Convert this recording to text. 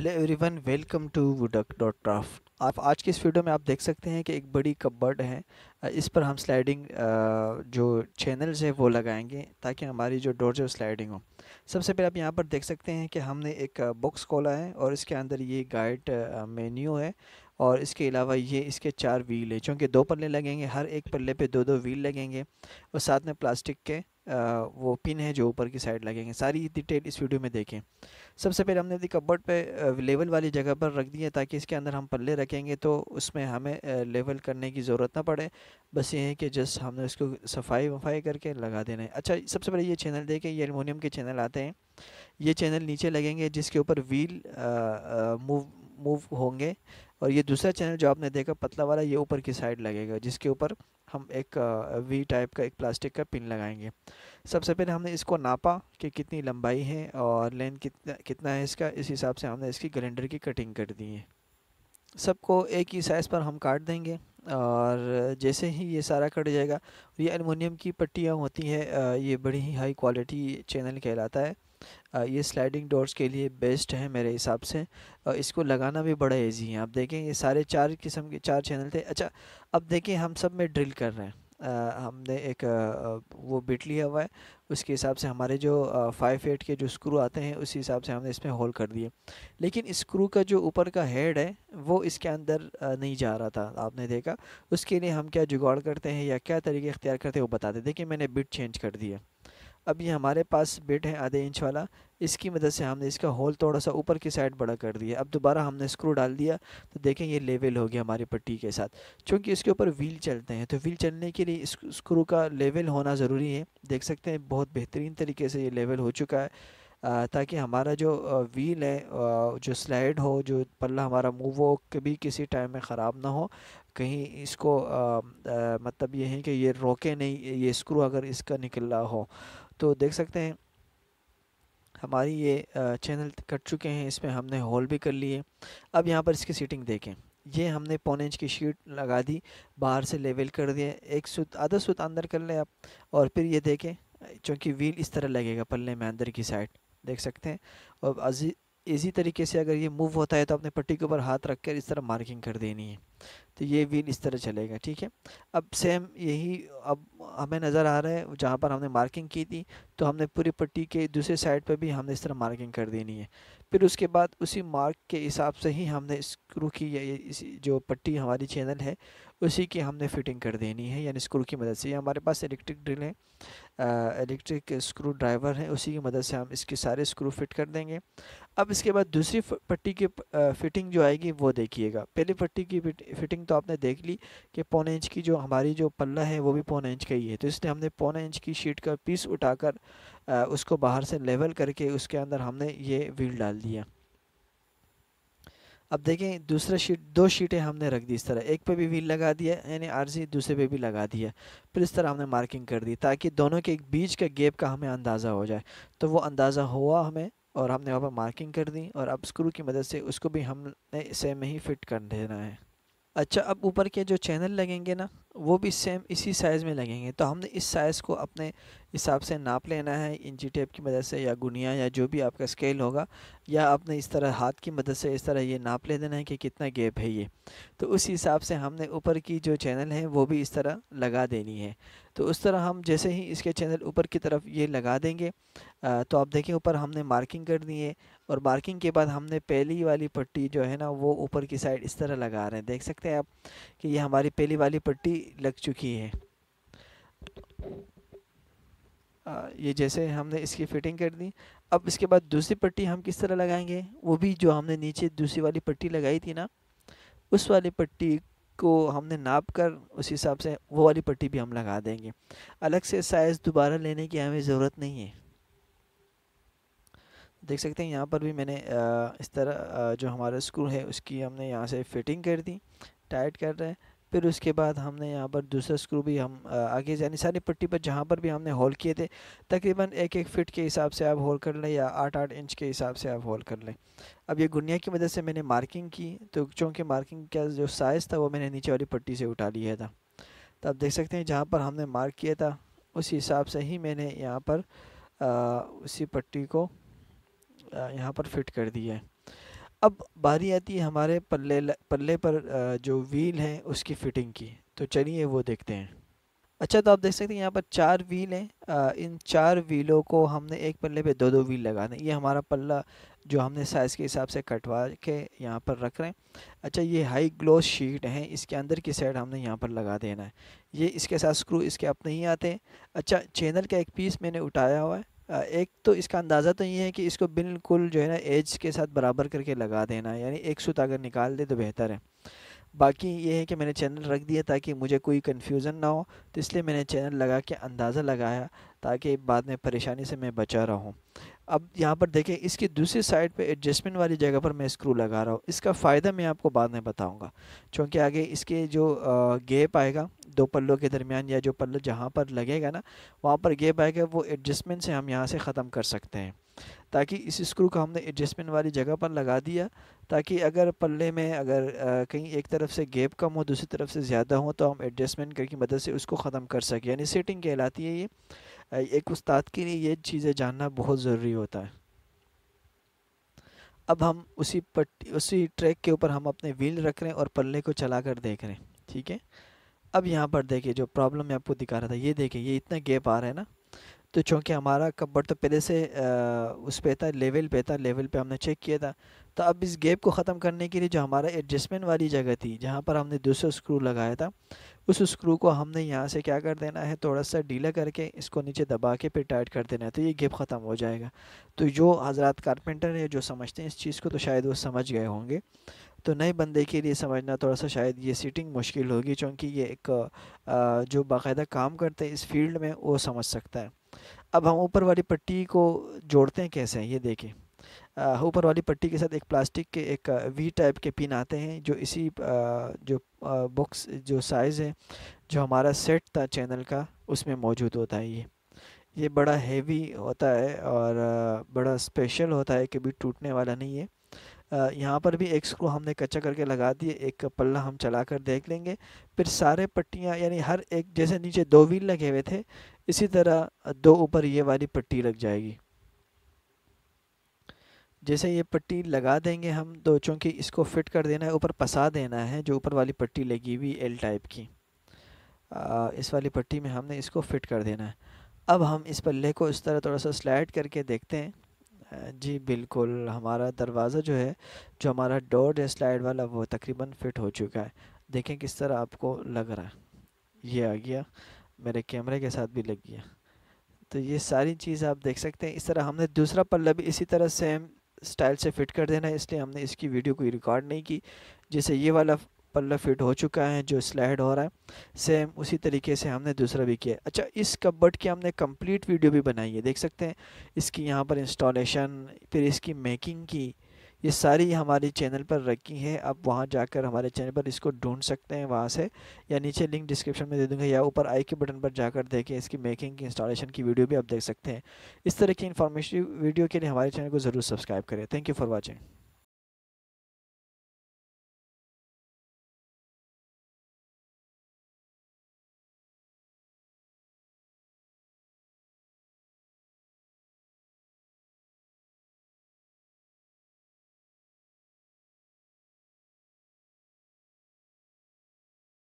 hello everyone welcome to वुडक dot craft आप आज की इस वीडियो में आप देख सकते हैं कि एक बड़ी कबर्ड है इस पर हम स्लाइडिंग जो चैनल्स हैं वो लगाएंगे ताकि हमारी जो डोर है स्लाइडिंग हो सबसे पहले आप यहाँ पर देख सकते हैं कि हमने एक बॉक्स खोला है और इसके अंदर ये गाइड मेन्यू है और इसके अलावा ये इसके चार व्हील है चूँकि दो पल्ले लगेंगे हर एक पल्ले पे दो दो व्हील लगेंगे और साथ में प्लास्टिक के आ, वो पिन है जो ऊपर की साइड लगेंगे सारी डिटेल इस वीडियो में देखें सबसे पहले हमने कबर्ड पे लेवल वाली जगह पर रख दिया ताकि इसके अंदर हम पल्ले रखेंगे तो उसमें हमें लेवल करने की ज़रूरत ना पड़े बस ये है कि जस्ट हमने उसको सफाई वफाई करके लगा देना है अच्छा सबसे पहले ये चैनल देखें ये अलमोनियम के चैनल आते हैं ये चैनल नीचे लगेंगे जिसके ऊपर व्हील मूव मूव होंगे और ये दूसरा चैनल जो आपने देखा पतला वाला ये ऊपर की साइड लगेगा जिसके ऊपर हम एक वी टाइप का एक प्लास्टिक का पिन लगाएंगे सबसे पहले हमने इसको नापा कि कितनी लंबाई है और लेंथ कितना कितना है इसका इस हिसाब से हमने इसकी गलेंडर की कटिंग कर दी है सबको एक ही साइज़ पर हम काट देंगे और जैसे ही ये सारा कट जाएगा ये अलमोनियम की पट्टियाँ होती हैं ये बड़ी ही हाई क्वालिटी चैनल कहलाता है ये स्लाइडिंग डोर्स के लिए बेस्ट है मेरे हिसाब से इसको लगाना भी बड़ा ईजी है आप देखें ये सारे चार किस्म के चार चैनल थे अच्छा अब देखें हम सब में ड्रिल कर रहे हैं आ, हमने एक आ, वो बिट लिया हुआ है उसके हिसाब से हमारे जो फाइव एट के जो स्क्रू आते हैं उसी हिसाब से हमने इसमें होल कर दिए लेकिन स्क्रू का जो ऊपर का हेड है वो इसके अंदर नहीं जा रहा था आपने देखा उसके लिए हम क्या जुगाड़ करते हैं या क्या तरीके इख्तियार करते हैं वो बताते देखिए मैंने बिट चेंज कर दिया अब ये हमारे पास बेड है आधे इंच वाला इसकी मदद से हमने इसका होल थोड़ा सा ऊपर की साइड बड़ा कर दिया अब दोबारा हमने स्क्रू डाल दिया तो देखें ये लेवल हो गया हमारी पट्टी के साथ क्योंकि इसके ऊपर व्हील चलते हैं तो व्हील चलने के लिए स्क्रू का लेवल होना ज़रूरी है देख सकते हैं बहुत बेहतरीन तरीके से ये लेवल हो चुका है ताकि हमारा जो व्हील है जो स्लाइड हो जो पल्ला हमारा मूव हो कभी किसी टाइम में ख़राब ना हो कहीं इसको आ, आ, मतलब ये है कि ये रोके नहीं ये स्क्रू अगर इसका रहा हो तो देख सकते हैं हमारी ये चैनल कट चुके हैं इसमें हमने होल भी कर लिए अब यहाँ पर इसकी सीटिंग देखें ये हमने पौने इंच की शीट लगा दी बाहर से लेवल कर दिया एक सूत आधा सूत अंदर कर लें आप और फिर ये देखें चूँकि व्हील इस तरह लगेगा पल्ले में अंदर की साइड देख सकते हैं और अजी इसी तरीके से अगर ये मूव होता है तो आपने पट्टी के ऊपर हाथ रख कर इस तरह मार्किंग कर देनी है तो ये व्हील इस तरह चलेगा ठीक है अब सेम यही अब हमें नज़र आ रहा है जहाँ पर हमने मार्किंग की थी तो हमने पूरी पट्टी के दूसरे साइड पर भी हमने इस तरह मार्किंग कर देनी है फिर उसके बाद उसी मार्क के हिसाब से ही हमने स्क्रू की या इस जो पट्टी हमारी चैनल है उसी की हमने फिटिंग कर देनी है यानी स्क्रू की मदद से ये हमारे पास इलेक्ट्रिक ड्रिल है इलेक्ट्रिक स्क्रू ड्राइवर है उसी की मदद से हम इसके सारे स्क्रू फिट कर देंगे अब इसके बाद दूसरी पट्टी की फिटिंग जो आएगी वो देखिएगा पहली पट्टी की फिटिंग तो आपने देख ली कि पौने इंच की जो हमारी जो पल्ला है वो भी पौने इंच का ही है तो इसलिए हमने पौने इंच की शीट का पीस उठाकर उसको बाहर से लेवल करके उसके अंदर हमने ये व्हील डाल दिया अब देखें दूसरा शीट दो शीटें हमने रख दी इस तरह एक पे भी व्हील लगा दिया यानी आरजी दूसरे पे भी लगा दिया फिर इस तरह हमने मार्किंग कर दी ताकि दोनों के बीच के गैप का हमें अंदाज़ा हो जाए तो वो अंदाज़ा हुआ हमें और हमने वहाँ पर मार्किंग कर दी और अब स्क्रू की मदद से उसको भी हमने सेम में ही फिट कर देना है अच्छा अब ऊपर के जो चैनल लगेंगे ना वो भी सेम इसी साइज़ में लगेंगे तो हमने इस साइज़ को अपने हिसाब से नाप लेना है इंची टेप की मदद से या गुनिया या जो भी आपका स्केल होगा या आपने इस तरह हाथ की मदद से इस तरह ये नाप ले देना है कि कितना गैप है ये तो उस हिसाब से हमने ऊपर की जो चैनल है वो भी इस तरह लगा देनी है तो उस तरह हम जैसे ही इसके चैनल ऊपर की तरफ ये लगा देंगे आ, तो आप देखें ऊपर हमने मार्किंग कर दी है और मार्किंग के बाद हमने पहली वाली पट्टी जो है ना वो ऊपर की साइड इस तरह लगा रहे हैं देख सकते हैं आप कि ये हमारी पहली वाली पट्टी लग चुकी है ये जैसे हमने इसकी फिटिंग कर दी अब इसके बाद दूसरी पट्टी हम किस तरह लगाएंगे वो भी जो हमने नीचे दूसरी वाली पट्टी लगाई थी ना उस वाली पट्टी को हमने नाप कर उस हिसाब से वो वाली पट्टी भी हम लगा देंगे अलग से साइज़ दोबारा लेने की हमें ज़रूरत नहीं है देख सकते हैं यहाँ पर भी मैंने इस तरह जो हमारा स्क्रू है उसकी हमने यहाँ से फिटिंग कर दी टाइट कर रहे हैं फिर उसके बाद हमने यहाँ पर दूसरा स्क्रू भी हम आगे यानी सारी पट्टी पर जहाँ पर भी हमने होल किए थे तकरीबन एक एक फिट के हिसाब से आप होल कर लें या आठ आठ इंच के हिसाब से आप होल कर लें अब ये गुनिया की मदद से मैंने मार्किंग की तो चूँकि मार्किंग का जो साइज़ था वो मैंने नीचे वाली पट्टी से उठा लिया था तो आप देख सकते हैं जहाँ पर हमने मार्क किया था उस हिसाब से ही मैंने यहाँ पर आ, उसी पट्टी को यहाँ पर फिट कर दिया है अब बारी आती है हमारे पल्ले पल्ले पर जो व्हील है उसकी फ़िटिंग की तो चलिए वो देखते हैं अच्छा तो आप देख सकते हैं यहाँ पर चार व्हील हैं इन चार व्हीलों को हमने एक पल्ले पे दो दो व्हील लगाने ये हमारा पल्ला जो हमने साइज़ के हिसाब से कटवा के यहाँ पर रख रहे हैं अच्छा ये हाई ग्लोस शीट है इसके अंदर की साइड हमने यहाँ पर लगा देना है ये इसके साथ स्क्रू इसके अपने ही आते हैं अच्छा चैनल का एक पीस मैंने उठाया हुआ है एक तो इसका अंदाज़ा तो ये है कि इसको बिल्कुल जो है ना एज के साथ बराबर करके लगा देना यानी एक सूत अगर निकाल दे तो बेहतर है बाकी ये है कि मैंने चैनल रख दिया ताकि मुझे कोई कन्फ्यूज़न ना हो तो इसलिए मैंने चैनल लगा के अंदाज़ा लगाया ताकि बाद में परेशानी से मैं बचा रहूँ अब यहाँ पर देखें इसकी दूसरी साइड पे एडजस्टमेंट वाली जगह पर मैं स्क्रू लगा रहा हूँ इसका फ़ायदा मैं आपको बाद में बताऊँगा चूँकि आगे इसके जो गेप आएगा दो पल्लों के दरमियान या जो पल्लो जहाँ पर लगेगा ना वहाँ पर गेप आएगा वो एडजस्टमेंट से हम यहाँ से ख़त्म कर सकते हैं ताकि इस स्क्रू को हमने एडजस्टमेंट वाली जगह पर लगा दिया ताकि अगर पल्ले में अगर कहीं एक तरफ से गैप कम हो दूसरी तरफ से ज़्यादा हो तो हम एडजस्टमेंट करके मदद से उसको ख़त्म कर सकें यानी सेटिंग कहलाती है ये एक उस्ताद के लिए ये चीज़ें जानना बहुत ज़रूरी होता है अब हम उसी पट्टी उसी ट्रैक के ऊपर हम अपने व्हील रख रहे हैं और पल्ले को चला कर देख रहे हैं ठीक है अब यहाँ पर देखिए जो प्रॉब्लम मैं आपको दिखा रहा था ये देखिए ये इतना गैप आ रहा है ना तो चूँकि हमारा कब्बड़ तो पहले से आ, उस पे था लेवल पे था लेवल पे हमने चेक किया था तो अब इस गैप को ख़त्म करने के लिए जो हमारा एडजस्टमेंट वाली जगह थी जहाँ पर हमने दूसरा स्क्रू लगाया था उस स्क्रू को हमने यहाँ से क्या कर देना है थोड़ा सा डीला करके इसको नीचे दबा के फिर टाइट कर देना है तो ये गैप ख़त्म हो जाएगा तो जो हज़रा कारपेंटर है जो समझते हैं इस चीज़ को तो शायद वो समझ गए होंगे तो नए बंदे के लिए समझना थोड़ा सा शायद ये सीटिंग मुश्किल होगी चूँकि ये एक जो बाकायदा काम करते हैं इस फील्ड में वो समझ सकता है अब हम ऊपर वाली पट्टी को जोड़ते हैं कैसे ये देखें ऊपर वाली पट्टी के साथ एक प्लास्टिक के एक वी टाइप के पिन आते हैं जो इसी जो बॉक्स जो साइज़ है जो हमारा सेट था चैनल का उसमें मौजूद होता है ये ये बड़ा हेवी होता है और बड़ा स्पेशल होता है कभी टूटने वाला नहीं है यहाँ पर भी एक्स को हमने कच्चा करके लगा दिए एक पल्ला हम चला कर देख लेंगे फिर सारे पट्टियाँ यानी हर एक जैसे नीचे दो व्हील लगे हुए थे इसी तरह दो ऊपर ये वाली पट्टी लग जाएगी जैसे ये पट्टी लगा देंगे हम तो चूँकि इसको फिट कर देना है ऊपर पसा देना है जो ऊपर वाली पट्टी लगी हुई एल टाइप की आ, इस वाली पट्टी में हमने इसको फिट कर देना है अब हम इस पल्ले को इस तरह थोड़ा सा स्लाइड करके देखते हैं जी बिल्कुल हमारा दरवाज़ा जो है जो हमारा डोर है स्लाइड वाला वो तकरीबन फिट हो चुका है देखें किस तरह आपको लग रहा है ये आ गया मेरे कैमरे के साथ भी लग गया तो ये सारी चीज़ आप देख सकते हैं इस तरह हमने दूसरा पल्ला भी इसी तरह सेम स्टाइल से फ़िट कर देना है इसलिए हमने इसकी वीडियो कोई रिकॉर्ड नहीं की जैसे ये वाला पल्ला फिट हो चुका है जो स्लाइड हो रहा है सेम उसी तरीके से हमने दूसरा भी किया अच्छा इस कबर्ड की हमने कंप्लीट वीडियो भी बनाई है देख सकते हैं इसकी यहाँ पर इंस्टॉलेशन फिर इसकी मेकिंग की ये सारी हमारे चैनल पर रखी है आप वहाँ जाकर हमारे चैनल पर इसको ढूंढ सकते हैं वहाँ से या नीचे लिंक डिस्क्रिप्शन में दे दूँगा या ऊपर आई के बटन पर जाकर देखें इसकी मेकिंग की इंस्टॉलेशन की वीडियो भी आप देख सकते हैं इस तरह की इन्फॉर्मेश वीडियो के लिए हमारे चैनल को ज़रूर सब्सक्राइब करें थैंक यू फॉर वॉचिंग